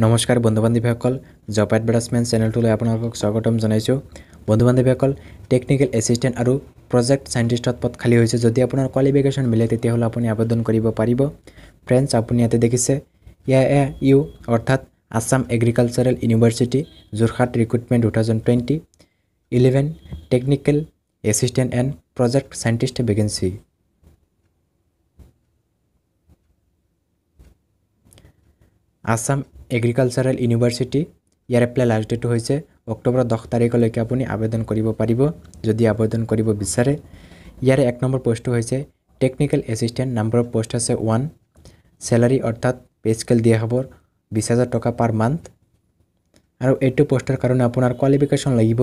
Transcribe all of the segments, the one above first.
নমস্কাৰ বন্ধু বান্ধৱীসকল জপাই এডভাৰ্টাইজমেণ্ট চেনেলটোলৈ আপোনালোকক স্বাগতম জনাইছোঁ বন্ধু বান্ধৱীসকল টেকনিকেল এছিষ্টেণ্ট আৰু প্ৰজেক্ট চাইণ্টিষ্টত পদ খালী হৈছে যদি আপোনাৰ কোৱালিফিকেশ্যন মিলে তেতিয়াহ'লে আপুনি আবেদন কৰিব পাৰিব ফ্ৰেণ্ডছ আপুনি ইয়াতে দেখিছে ইয়াৰ এ ইউ অৰ্থাৎ Assam agricultural university Jorhat recruitment two thousand twenty eleven technical assistant and project scientist vacancy Assam agricultural university ইয়াৰ এপ্লাই লাষ্ট ডেটো হৈছে অক্টোবৰৰ দহ তাৰিখলৈকে আপুনি আবেদন কৰিব পাৰিব যদি আবেদন কৰিব বিচাৰে ইয়াৰে এক নম্বৰ পষ্টটো হৈছে technical assistant number of post আছে ওৱান চেলাৰী অৰ্থাৎ পে স্কেল দিয়া হ'ব বিছ হাজাৰ টকা পাৰ মান্থ আৰু এইটো পষ্টৰ কাৰণে আপোনাৰ কোৱালিফিকেশ্যন লাগিব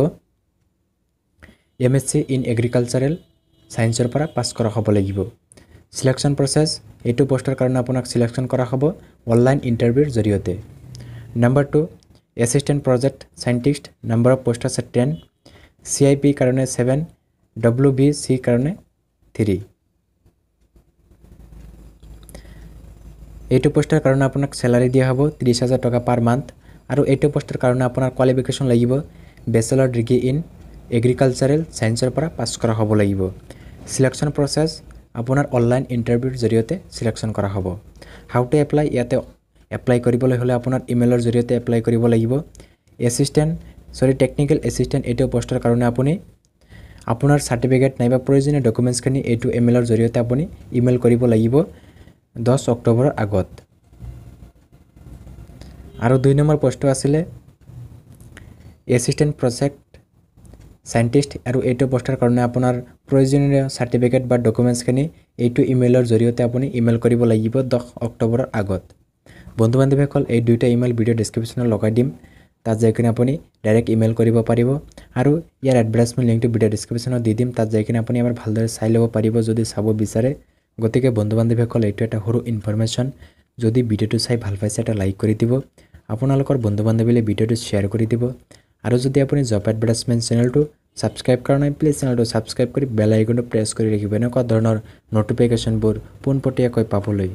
M S C in agricultural ছায়েন্সৰ পৰা পাছ কৰা হ'ব লাগিব ছিলেকশ্যন প্ৰচেছ এইটো পষ্টৰ কাৰণে আপোনাক চিলেকশ্যন কৰা হ'ব অনলাইন ইণ্টাৰভিউৰ জৰিয়তে number two assistant project scientist number of post আছে টেন সিআইপি কারণে সেভেন ডব্লু বি সি কারণে থ্রি এইটো পোস্টের কারণে আপনার স্যালারি দিয়া হব ত্রিশ হাজার টাকা পার মান্থ আর এইটো পোস্টের কারণে আপনার কোয়ালিফিকেশন লাগবে বেচেলর ডিগ্রি ইন এগ্রিকালচারেল সায়েন্সের পর পাস করা হব লাগবে সিলেকশন প্রসেস আপনার অনলাইন ইন্টারভিউর জড়িয়ে সিলেকশন করা হব হাউ টু এপ্লাই ইয়াতে এপ্লাই কৰিবলৈ হ'লে আপোনাৰ ইমেইলৰ জৰিয়তে এপ্লাই কৰিব লাগিব এছিষ্টেণ্ট চৰি টেকনিকেল এছিষ্টেণ্ট এইটো পষ্টৰ কাৰণে আপুনি আপোনাৰ চাৰ্টিফিকেট নাইবা প্ৰয়োজনীয় ডকুমেণ্টছখিনি এইটো ইমেইলৰ জৰিয়তে আপুনি ইমেইল কৰিব লাগিব দহ অক্টোবৰৰ আগত আৰু দুই নম্বৰ প্ৰশ্ন আছিলে এছিষ্টেণ্ট প্ৰজেক্ট চাইণ্টিষ্ট আৰু এইটো পষ্টৰ কাৰণে আপোনাৰ প্ৰয়োজনীয় চাৰ্টিফিকেট বা ডকুমেণ্টছখিনি এইটো ইমেইলৰ জৰিয়তে আপুনি ইমেইল কৰিব লাগিব দহ অক্টোবৰৰ আগত বন্ধু বান্ধৱীসকল এই দুটা ইমেইল ভিডিঅ' ডিছক্ৰিপশ্যনত লগাই দিম তাত যাই কিনে আপুনি ডাইৰেক্ট ইমেইল কৰিব পাৰিব আৰু ইয়াৰ এডভাৰ্টাইজমেণ্ট লিংকটো ভিডিঅ' ডিছক্ৰিপশ্যনত দি দিম তাত যাই কিনে আপুনি আমাৰ ভালদৰে চাই ল'ব পাৰিব যদি চাব বিচাৰে গতিকে বন্ধু বান্ধৱীসকল এইটো এটা সৰু ইনফৰ্মেশ্যন যদি ভিডিঅ'টো চাই ভাল পাইছে এটা লাইক কৰি দিব আপোনালোকৰ বন্ধু বান্ধৱীলৈ ভিডিঅ'টো শ্বেয়াৰ কৰি দিব আৰু যদি আপুনি জব এডভাৰ্টাইজমেণ্ট চেনেলটো ছাবস্ক্ৰাইব কৰা নাই প্লিজ চেনেলটো ছাবস্ক্ৰাইব কৰি বেল আইকনটো প্ৰেছ কৰি ৰাখিব এনেকুৱা ধৰণৰ নটিফিকেশ্যনবোৰ পোনপটীয়াকৈ পাবলৈ